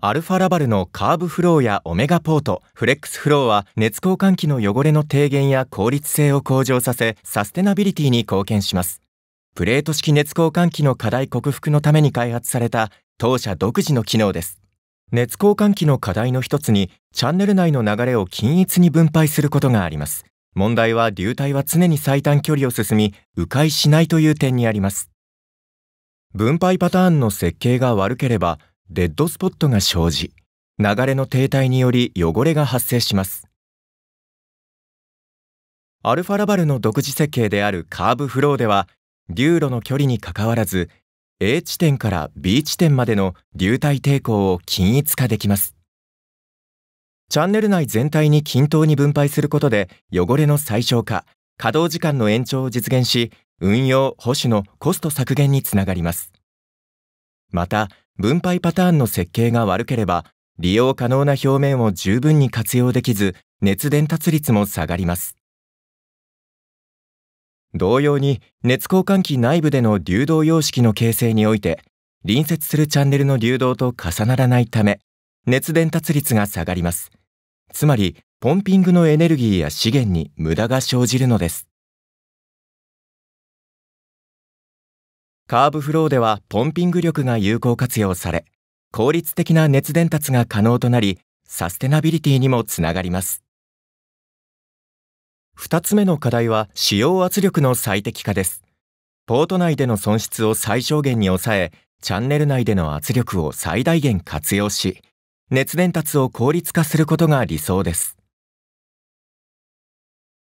アルファラバルのカーブフローやオメガポート、フレックスフローは熱交換器の汚れの低減や効率性を向上させ、サステナビリティに貢献します。プレート式熱交換器の課題克服のために開発された当社独自の機能です。熱交換器の課題の一つに、チャンネル内の流れを均一に分配することがあります。問題は流体は常に最短距離を進み、迂回しないという点にあります。分配パターンの設計が悪ければデッドスポットが生じ流れの停滞により汚れが発生しますアルファラバルの独自設計であるカーブフローでは流路の距離にかかわらず A 地点から B 地点までの流体抵抗を均一化できますチャンネル内全体に均等に分配することで汚れの最小化稼働時間の延長を実現し、運用・保守のコスト削減につながります。また、分配パターンの設計が悪ければ、利用可能な表面を十分に活用できず、熱伝達率も下がります。同様に、熱交換器内部での流動様式の形成において、隣接するチャンネルの流動と重ならないため、熱伝達率が下がります。つまり、ポンピングのエネルギーや資源に無駄が生じるのです。カーブフローではポンピング力が有効活用され、効率的な熱伝達が可能となり、サステナビリティにもつながります。二つ目の課題は使用圧力の最適化です。ポート内での損失を最小限に抑え、チャンネル内での圧力を最大限活用し、熱伝達を効率化することが理想です。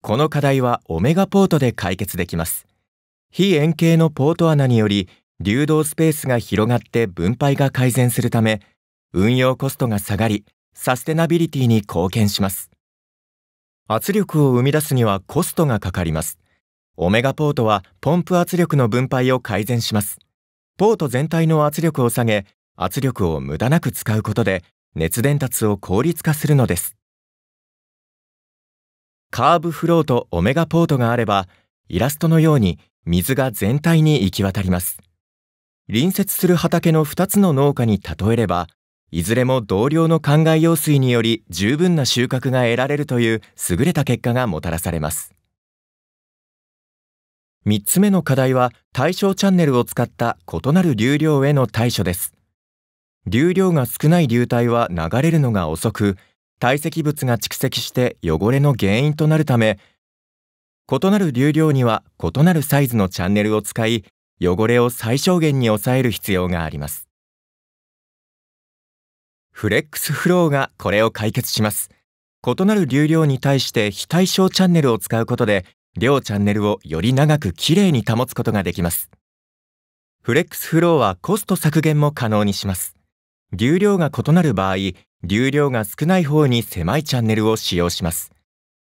この課題はオメガポートで解決できます。非円形のポート穴により流動スペースが広がって分配が改善するため、運用コストが下がり、サステナビリティに貢献します。圧力を生み出すにはコストがかかります。オメガポートはポンプ圧力の分配を改善します。ポート全体の圧力を下げ、圧力を無駄なく使うことで熱伝達を効率化するのです。カーブフローとオメガポートがあればイラストのように水が全体に行き渡ります隣接する畑の2つの農家に例えればいずれも同量の灌漑用水により十分な収穫が得られるという優れた結果がもたらされます3つ目の課題は対象チャンネルを使った異なる流量への対処です流量が少ない流体は流れるのが遅く堆積物が蓄積して汚れの原因となるため異なる流量には異なるサイズのチャンネルを使い汚れを最小限に抑える必要がありますフレックスフローがこれを解決します異なる流量に対して非対称チャンネルを使うことで両チャンネルをより長くきれいに保つことができますフレックスフローはコスト削減も可能にします流量が異なる場合流量が少ない方に狭いチャンネルを使用します。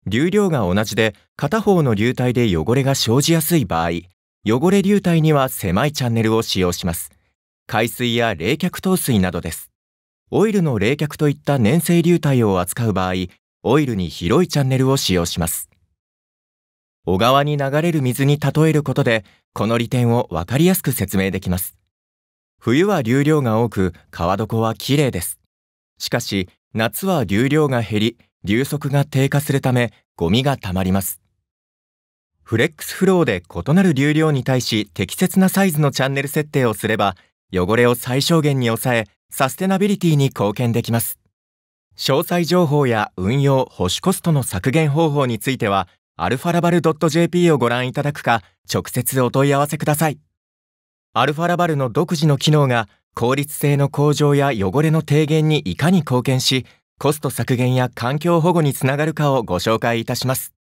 流量が同じで片方の流体で汚れが生じやすい場合、汚れ流体には狭いチャンネルを使用します。海水や冷却糖水などです。オイルの冷却といった粘性流体を扱う場合、オイルに広いチャンネルを使用します。小川に流れる水に例えることで、この利点をわかりやすく説明できます。冬は流量が多く、川床は綺麗です。しかし、夏は流量が減り、流速が低下するため、ゴミが溜まります。フレックスフローで異なる流量に対し適切なサイズのチャンネル設定をすれば、汚れを最小限に抑え、サステナビリティに貢献できます。詳細情報や運用、保守コストの削減方法については、アルファラバル .jp をご覧いただくか、直接お問い合わせください。アルファラバルの独自の機能が効率性の向上や汚れの低減にいかに貢献し、コスト削減や環境保護につながるかをご紹介いたします。